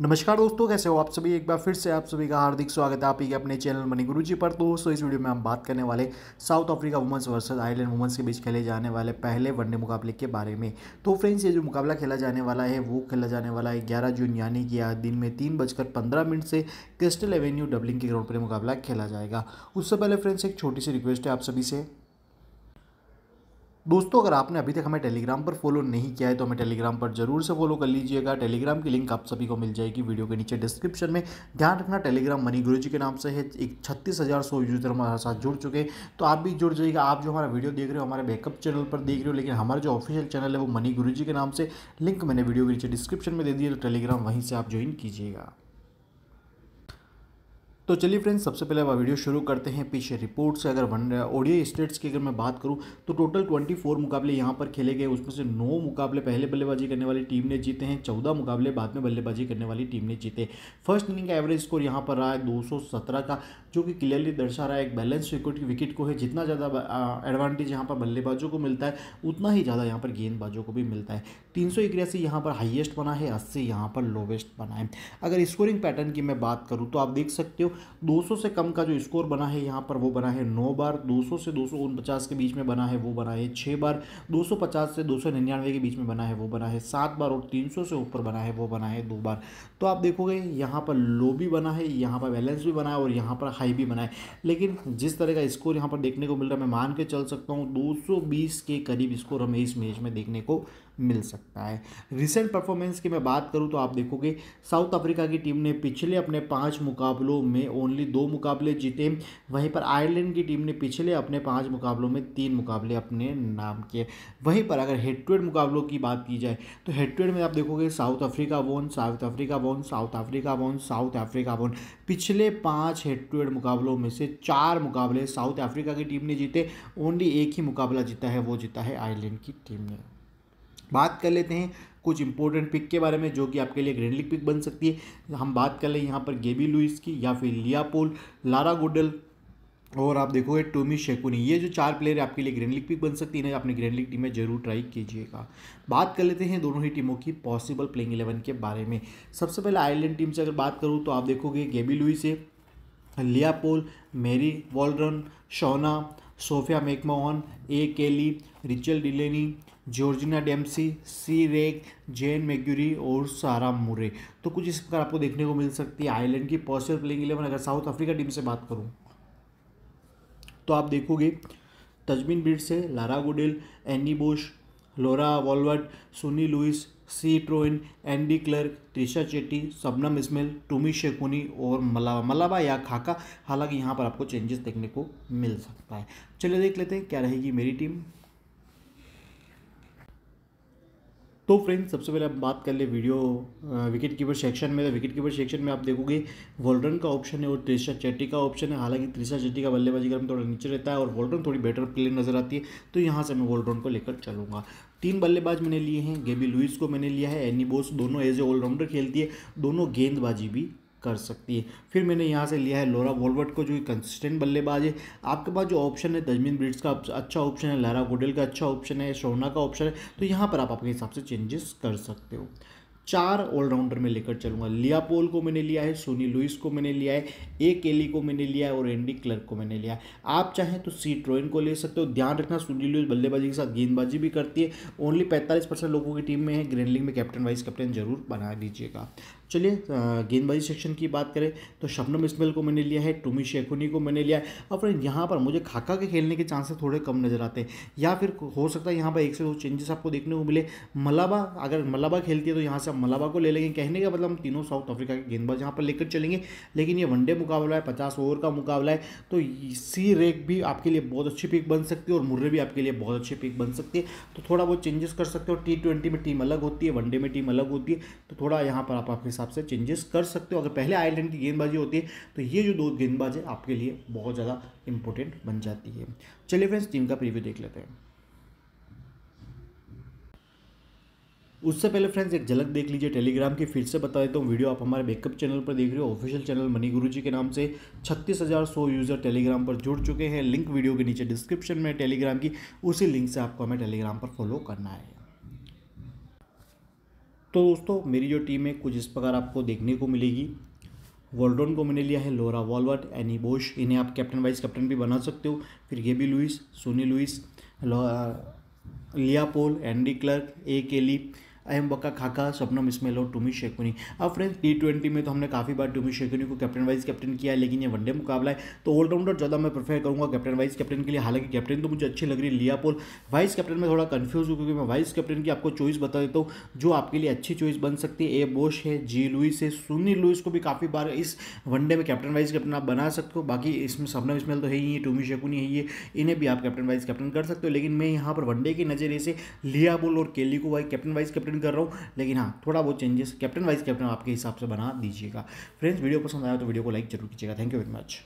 नमस्कार दोस्तों कैसे हो आप सभी एक बार फिर से आप सभी का हार्दिक स्वागत है आप ही के अपने चैनल मनी गुरु जी पर तो दोस्तों इस वीडियो में हम बात करने वाले South Africa women's versus Ireland women's के बीच खेले जाने वाले पहले वनडे मुकाबले के बारे में तो फ्रेंड्स ये जो मुकाबला खेला जाने वाला है वो खेला जाने वाला है ग्यारह जून यानी कि आज दिन में तीन बजकर पंद्रह मिनट से क्रिस्टल एवेन्यू डबलिंग के ग्राउंड पर मुकाबला खेला जाएगा उससे पहले फ्रेंड्स एक छोटी सी रिक्वेस्ट है आप सभी से दोस्तों अगर आपने अभी तक हमें टेलीग्राम पर फॉलो नहीं किया है तो हमें टेलीग्राम पर जरूर से फॉलो कर लीजिएगा टेलीग्राम की लिंक आप सभी को मिल जाएगी वीडियो के नीचे डिस्क्रिप्शन में ध्यान रखना टेलीग्राम मनी गुरु जी के नाम से है एक छत्तीस हज़ार सौ यूजर हमारे साथ जुड़ चुके हैं तो आप भी जुड़ जाइएगा आप जो हमारा वीडियो देख रहे हो हमारे बैकअप चैनल पर देख रहे हो लेकिन हमारा जो ऑफिशियल चैनल है वो मनी गुरु जी के नाम से लिंक मैंने वीडियो के नीचे डिस्क्रिप्शन में दे दिए तो टेलीग्राम वहीं से आप ज्वाइन कीजिएगा तो चलिए फ्रेंड्स सबसे पहले आप वीडियो शुरू करते हैं पीछे रिपोर्ट्स से अगर बन रहा है स्टेट्स की अगर मैं बात करूं तो टोटल 24 मुकाबले यहां पर खेले गए उसमें से नौ मुकाबले पहले बल्लेबाजी करने वाली टीम ने जीते हैं 14 मुकाबले बाद में बल्लेबाजी करने वाली टीम ने जीते फर्स्ट इनिंग का एवरेज स्कोर यहाँ पर रहा है दो का जो कि क्लियरली दर्शा रहा है एक बैलेंस विकेट विकेट को है जितना ज़्यादा एडवांटेज यहाँ पर बल्लेबाजों को मिलता है उतना ही ज़्यादा यहाँ पर गेंदबाजों को भी मिलता है तीन सौ इक्यासी यहाँ पर हाइएस्ट बना है अस्सी यहाँ पर लोवेस्ट बना है अगर स्कोरिंग पैटर्न की मैं बात करूँ तो आप देख सकते हो दो से कम का जो स्कोर बना है यहाँ पर वो बना है नौ बार दो से दो के बीच में बना है वो बना है छः बार दो से दो के बीच में बना है वो बना है सात बार और तीन से ऊपर बना है वो बना है दो बार तो आप देखोगे यहाँ पर लो भी बना है यहाँ पर बैलेंस भी बना है और यहाँ पर हाई हाई भी बनाए लेकिन जिस तरह का स्कोर यहाँ पर देखने को मिल रहा है मैं मान के चल सकता हूँ 220 के करीब स्कोर हमें इस मैच में देखने को मिल सकता है रिसेंट परफॉर्मेंस की मैं बात करूँ तो आप देखोगे साउथ अफ्रीका की टीम ने पिछले अपने पाँच मुकाबलों में ओनली दो मुकाबले जीते वहीं पर आयरलैंड की टीम ने पिछले अपने पाँच मुकाबलों में तीन मुकाबले अपने नाम किए वहीं पर अगर हेड टू हेड मुकाबलों की बात की जाए तो हेड टू हेड में आप देखोगे South Africa won South Africa won South Africa won South Africa won पिछले पाँच हेड टू हेड मुकाबलों में से चार मुकाबले साउथ अफ्रीका की टीम ने जीते ओनली एक ही मुकाबला जीता है वो जीता है आयरलैंड की टीम ने बात कर लेते हैं कुछ इंपॉर्टेंट पिक के बारे में जो कि आपके लिए ग्रेंडलिक पिक बन सकती है हम बात कर लें यहाँ पर गेबी लुइस की या फिर लियापोल लारा गुडल और आप देखोगे टोमी शेकुनी ये जो चार प्लेयर आपके लिए ग्रैंड लीग पिक बन सकती है ना अपनी ग्रैंड लीग टीम में जरूर ट्राई कीजिएगा बात कर लेते हैं दोनों ही टीमों की पॉसिबल प्लेइंग इलेवन के बारे में सबसे पहले आयरलैंड टीम से अगर बात करूँ तो आप देखोगे गेबी लुइस से Leah Paul Mary Waldron Shauna Sophia MacMahon A Kelly Rachel Delany Georgina Dempsey C रेक जेन मैग्यूरी और सारा मुरे तो कुछ इस प्रकार आपको देखने को मिल सकती है आयरलैंड की पॉजिटिव प्लेइंग इलेवन अगर साउथ अफ्रीका टीम से बात करूँ तो आप देखोगे तजमीन बीट से Lara Goodall Annie Bosch Laura Wolvaardt Sune Luus C Tryon Andy Klerk Trisha Chetty Shabnim Ismail Tumi Sekhukhune और मलावा मलावा या खाका हालांकि यहाँ पर आपको चेंजेस देखने को मिल सकता है चलिए देख लेते हैं क्या रहेगी मेरी टीम तो फ्रेंड्स सबसे पहले आप बात कर ले वीडियो विकेट कीपर सेक्शन में तो विकेट कीपर सेक्शन में आप देखोगे वॉलरन का ऑप्शन है और त्रिशा चेट्टी का ऑप्शन है हालांकि त्रिशा चेट्टी का बल्लेबाजी क्रम थोड़ा नीचे रहता है और वॉलरन थोड़ी बेटर प्लेयर नजर आती है तो यहाँ से मैं वॉलरन को लेकर चलूँगा तीन बल्लेबाज मैंने लिए हैं गेबी लुइस को मैंने लिया है एनी बोस दोनों एज ए ऑलराउंडर खेलती है दोनों गेंदबाजी भी कर सकती है फिर मैंने यहाँ से लिया है लोरा वॉलवर्ट को जो कि कंसिस्टेंट बल्लेबाज है आपके पास जो ऑप्शन है तजमीन ब्रिट्स अच्छा का अच्छा ऑप्शन है लारा गुडेल का अच्छा ऑप्शन है शोना का ऑप्शन है तो यहाँ पर आप अपने हिसाब से चेंजेस कर सकते हो चार ऑलराउंडर में लेकर चलूंगा लिया पोल को मैंने लिया है सोनी लुइस को मैंने लिया है ए केली को मैंने लिया है और एंडी क्लर्क को मैंने लिया है आप चाहें तो सी ट्रोइन को ले सकते हो ध्यान रखना सोनी लुइस बल्लेबाजी के साथ गेंदबाजी भी करती है ओनली पैंतालीस परसेंट लोगों की टीम में है ग्रेनलिंग लीग में कैप्टन वाइस कैप्टन जरूर बना लीजिएगा चलिए गेंदबाजी सेक्शन की बात करें तो शबनम इस्मेल को मैंने लिया है टुमी शेखुनी को मैंने लिया है और फ्रेंड यहाँ पर मुझे खाका के खेलने के चांसेस थोड़े कम नज़र आते हैं या फिर हो सकता है यहाँ पर एक से दो चेंजेस आपको देखने को मिले मलाबा अगर मलाबा खेलती है तो यहाँ से आप मलाबा को ले लेंगे कहने का मतलब हम तीनों साउथ अफ्रीका के गेंदबाज यहाँ पर लेकर चलेंगे लेकिन ये वनडे मुकाबला है पचास ओवर का मुकाबला है तो सी रेक भी आपके लिए बहुत अच्छी पिक बन सकती है और मुर्रे भी आपके लिए बहुत अच्छी पिक बन सकती है तो थोड़ा बहुत चेंजेस कर सकते हो टी में टीम अलग होती है वनडे में टीम अलग होती है तो थोड़ा यहाँ पर आप आपके साथ हिसाब से चेंजेस कर सकते हो अगर पहले आयरलैंड की गेंदबाजी होती है तो ये जो दो गेंदबाज है आपके लिए बहुत ज़्यादा इंपॉर्टेंट बन जाती है चलिए फ्रेंड्स टीम का प्रीव्यू देख लेते हैं उससे पहले फ्रेंड्स एक झलक देख लीजिए टेलीग्राम की फिर से बता देता हूँ वीडियो आप हमारे बैकअप चैनल पर देख रहे हो ऑफिशियल चैनल मनी गुरु जी के नाम से छत्तीस हज़ार सौ यूज़र टेलीग्राम पर जुड़ चुके हैं लिंक वीडियो के नीचे डिस्क्रिप्शन में टेलीग्राम की उसी लिंक से आपको हमें टेलीग्राम पर फॉलो करना है तो दोस्तों मेरी जो टीम है कुछ इस प्रकार आपको देखने को मिलेगी वॉल्डोन को मैंने लिया है लोरा वॉलवर्ट एनी बोश इन्हें आप कैप्टन वाइस कैप्टन भी बना सकते हो फिर गेबी लुइस सोनी लुइस लिया पोल एंडी क्लर्क ए केली एम बका खाका स्वप्नम और टूमी शेकुनी अब फ्रेंड्स टी ट्वेंटी में तो हमने काफ़ी बार टूमी शेकुनी को कैप्टन वाइज कैप्टन किया है लेकिन ये वनडे मुकाबला है तो ऑलराउंडर ज़्यादा मैं प्रेफर करूँगा कैप्टन वाइस कैप्टन के लिए हालांकि कैप्टन तो मुझे अच्छी लग रही है लिया पोल वाइस कैप्टन में थोड़ा कन्फ्यूज हूँ क्योंकि मैं वाइस कैप्टन की आपको चॉइस बता देता हूँ जो आपके लिए अच्छी चॉइस बन सकती है ए बोश है जी लुइस है सुनील लुइस को भी काफ़ी बार इस वनडे में कैप्टन वाइस कैप्टन आप बना सकते हो बाकी इसमें सबनम स्मेल तो है ही है टूमी शेकुनी है ये इन्हें भी आप कैप्टन वाइस कैप्टन कर सकते हो लेकिन मैं यहाँ पर वनडे के नज़रिए से लिया पोल और केली को vice captain vice captain captain कर रहा हूँ लेकिन हाँ थोड़ा बहुत चेंजेस कैप्टन वाइज कैप्टन आपके हिसाब से बना दीजिएगा फ्रेंड्स वीडियो पसंद आया तो वीडियो को लाइक जरूर कीजिएगा थैंक यू वेरी मच